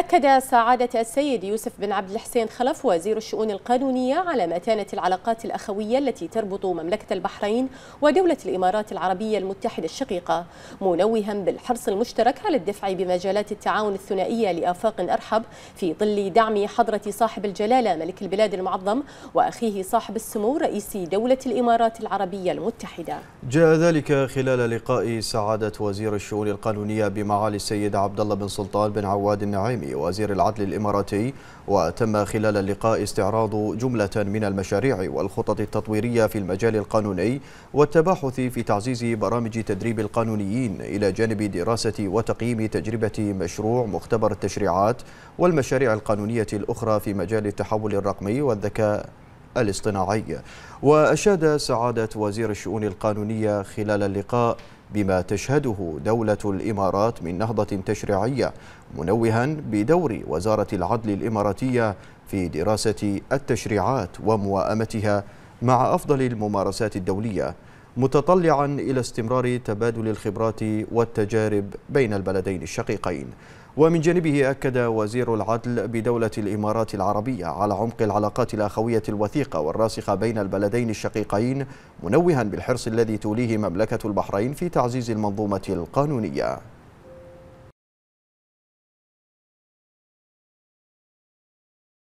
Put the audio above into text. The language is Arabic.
أكد سعادة السيد يوسف بن عبد الحسين خلف وزير الشؤون القانونية على متانة العلاقات الأخوية التي تربط مملكة البحرين ودولة الإمارات العربية المتحدة الشقيقة منوها بالحرص المشترك على الدفع بمجالات التعاون الثنائية لآفاق أرحب في ظل دعم حضرة صاحب الجلالة ملك البلاد المعظم وأخيه صاحب السمو رئيس دولة الإمارات العربية المتحدة جاء ذلك خلال لقاء سعادة وزير الشؤون القانونية بمعالي السيد عبد الله بن سلطان بن عواد النعيمي وزير العدل الإماراتي وتم خلال اللقاء استعراض جملة من المشاريع والخطط التطويرية في المجال القانوني والتباحث في تعزيز برامج تدريب القانونيين إلى جانب دراسة وتقييم تجربة مشروع مختبر التشريعات والمشاريع القانونية الأخرى في مجال التحول الرقمي والذكاء الاصطناعي وأشاد سعادة وزير الشؤون القانونية خلال اللقاء بما تشهده دولة الإمارات من نهضة تشريعية منوها بدور وزارة العدل الإماراتية في دراسة التشريعات وموائمتها مع أفضل الممارسات الدولية متطلعا إلى استمرار تبادل الخبرات والتجارب بين البلدين الشقيقين ومن جانبه أكد وزير العدل بدولة الإمارات العربية على عمق العلاقات الأخوية الوثيقة والراسخة بين البلدين الشقيقين منوها بالحرص الذي توليه مملكة البحرين في تعزيز المنظومة القانونية